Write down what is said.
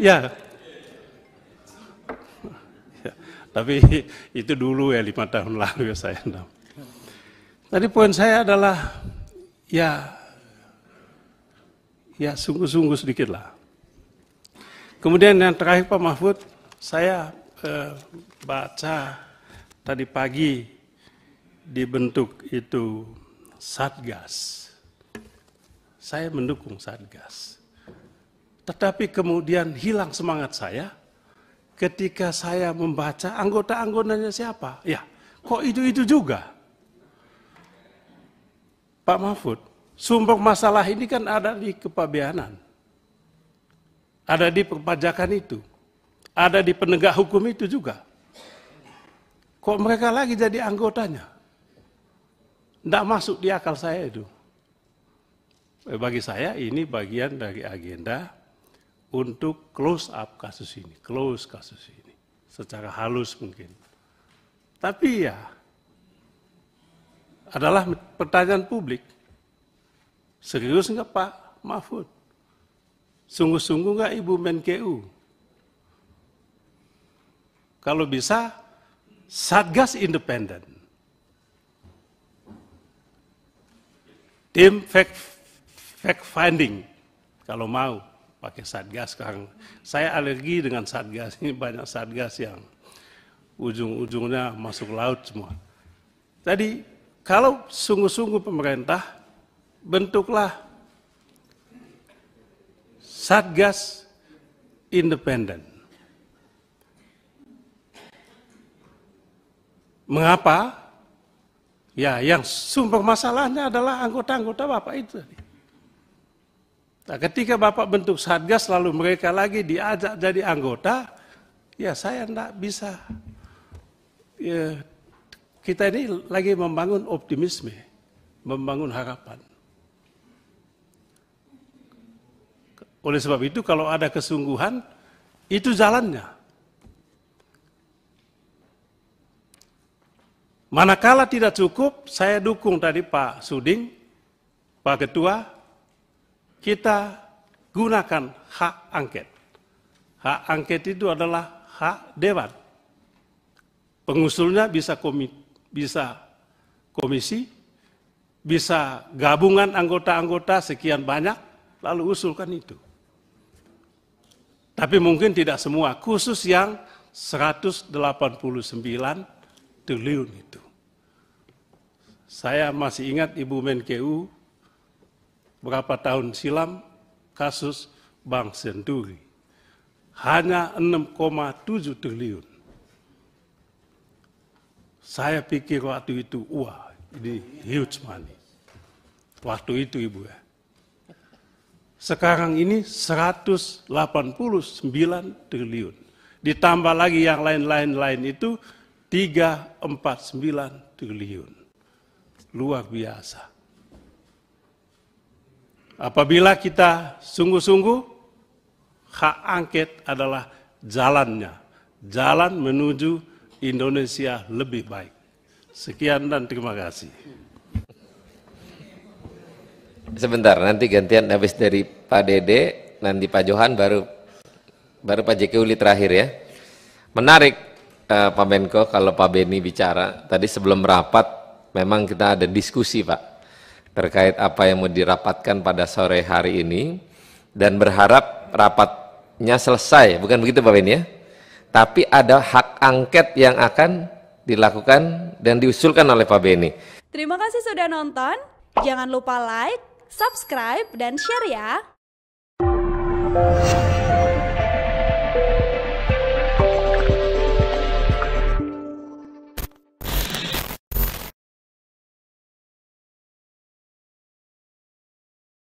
ya. ya. Tapi itu dulu ya lima tahun lalu ya saya. Tadi poin saya adalah ya ya sungguh-sungguh sedikit lah. Kemudian yang terakhir Pak Mahfud, saya eh, baca tadi pagi dibentuk itu Satgas. Saya mendukung Satgas. Tetapi kemudian hilang semangat saya ketika saya membaca anggota-anggotanya siapa. Ya, kok itu-itu juga? Pak Mahfud, sumber masalah ini kan ada di kepabeanan. Ada di perpajakan itu. Ada di penegak hukum itu juga. Kok mereka lagi jadi anggotanya? Tidak masuk di akal saya itu. Eh, bagi saya ini bagian dari agenda untuk close up kasus ini, close kasus ini secara halus mungkin. Tapi ya adalah pertanyaan publik. Serius enggak Pak Mahfud? Sungguh-sungguh enggak Ibu Menkeu? Kalau bisa Satgas independen. Tim fact, fact finding kalau mau pakai satgas kang Saya alergi dengan satgas. Ini banyak satgas yang ujung-ujungnya masuk laut semua. Tadi kalau sungguh-sungguh pemerintah bentuklah satgas independen. Mengapa? Ya, yang sumber masalahnya adalah anggota-anggota Bapak itu Nah, ketika Bapak bentuk satgas lalu mereka lagi diajak jadi anggota, ya saya tidak bisa. Ya, kita ini lagi membangun optimisme, membangun harapan. Oleh sebab itu kalau ada kesungguhan, itu jalannya. Manakala tidak cukup, saya dukung tadi Pak Suding, Pak Ketua, kita gunakan hak angket. Hak angket itu adalah hak dewan. Pengusulnya bisa komi, bisa komisi, bisa gabungan anggota-anggota sekian banyak, lalu usulkan itu. Tapi mungkin tidak semua, khusus yang 189 triliun itu. Saya masih ingat Ibu Menkeu berapa tahun silam kasus Bank Senturi. Hanya 6,7 triliun. Saya pikir waktu itu, wah ini huge money. Waktu itu Ibu ya. Sekarang ini 189 triliun. Ditambah lagi yang lain-lain lain itu 349 triliun. Luar biasa. Apabila kita sungguh-sungguh, hak angket adalah jalannya. Jalan menuju Indonesia lebih baik. Sekian dan terima kasih. Sebentar, nanti gantian habis dari Pak Dede, nanti Pak Johan baru baru Pak JK Uli terakhir ya. Menarik eh, Pak Menko kalau Pak Beni bicara. Tadi sebelum rapat memang kita ada diskusi Pak terkait apa yang mau dirapatkan pada sore hari ini dan berharap rapatnya selesai. Bukan begitu Bapak ini ya? Tapi ada hak angket yang akan dilakukan dan diusulkan oleh Pak Beni. Terima kasih sudah nonton. Jangan lupa like, subscribe, dan share ya.